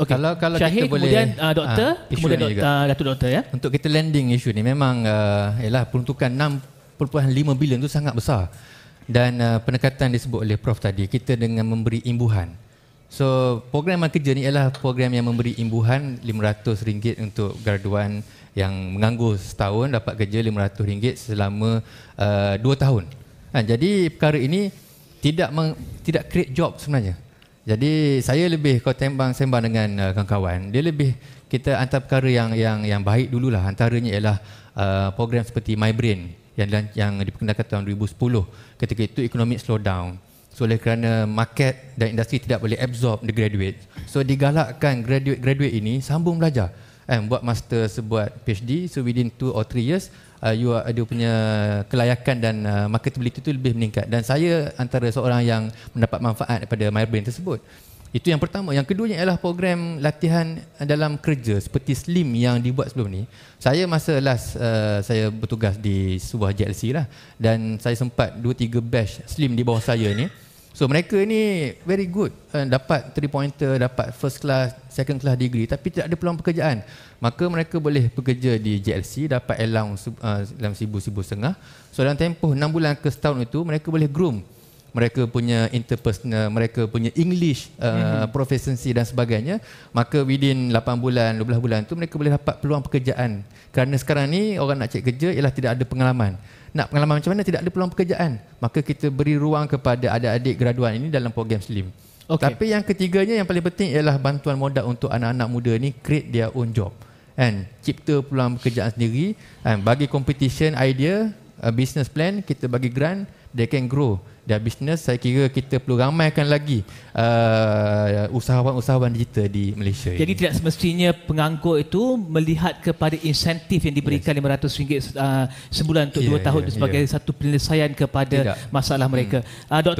Okay. Kalau kalau Syahir, kita boleh kemudian uh, doktor, uh, kemudian doktor, uh, Datuk doktor ya. Untuk kita landing isu ni memang uh, ialah uh, peruntukan 6.5 bilion tu sangat besar. Dan uh, pendekatan disebut oleh prof tadi kita dengan memberi imbuhan. So program kerja ni ialah program yang memberi imbuhan RM500 untuk graduan yang menganggur setahun dapat kerja RM500 selama 2 uh, tahun. Ha, jadi perkara ini tidak meng, tidak create job sebenarnya. Jadi saya lebih kau tembang-sembang dengan uh, kawan-kawan. Dia lebih kita antara perkara yang yang yang baik dululah antaranya ialah uh, program seperti My Brain yang yang diperkenalkan tahun 2010 ketika itu ekonomi slowdown. So oleh kerana market dan industri tidak boleh absorb the graduate. So digalakkan graduate-graduate ini sambung belajar eh buat master sebuat PhD so within 2 or 3 years uh, you are, dia punya kelayakan dan uh, marketability tu lebih meningkat dan saya antara seorang yang mendapat manfaat daripada MyBrain tersebut itu yang pertama yang kedua ialah program latihan dalam kerja seperti slim yang dibuat sebelum ni saya masa last uh, saya bertugas di sebuah JLC lah dan saya sempat 2 3 batch slim di bawah saya ni So mereka ni very good uh, dapat three pointer, dapat first class, second class degree tapi tidak ada peluang pekerjaan. Maka mereka boleh bekerja di JLC, dapat allowance uh, dalam sibu-sibu setengah. So dalam tempoh 6 bulan ke setahun itu mereka boleh groom mereka punya interpersonal, mereka punya English uh, mm-hmm. proficiency dan sebagainya, maka within 8 bulan, 12 bulan tu mereka boleh dapat peluang pekerjaan. Kerana sekarang ni orang nak cek kerja ialah tidak ada pengalaman. Nak pengalaman macam mana tidak ada peluang pekerjaan. Maka kita beri ruang kepada adik-adik graduan ini dalam program SLIM. Okay. Tapi yang ketiganya yang paling penting ialah bantuan modal untuk anak-anak muda ni create their own job. And cipta peluang pekerjaan sendiri. And bagi competition idea, uh, business plan, kita bagi grant, they can grow dah bisnes saya kira kita perlu ramaikan lagi uh, usahawan-usahawan digital di Malaysia jadi ini. tidak semestinya penganggur itu melihat kepada insentif yang diberikan RM500 yes. uh, sebulan untuk 2 yeah, yeah, tahun yeah, sebagai yeah. satu penyelesaian kepada tidak. masalah mereka hmm. uh, Dr.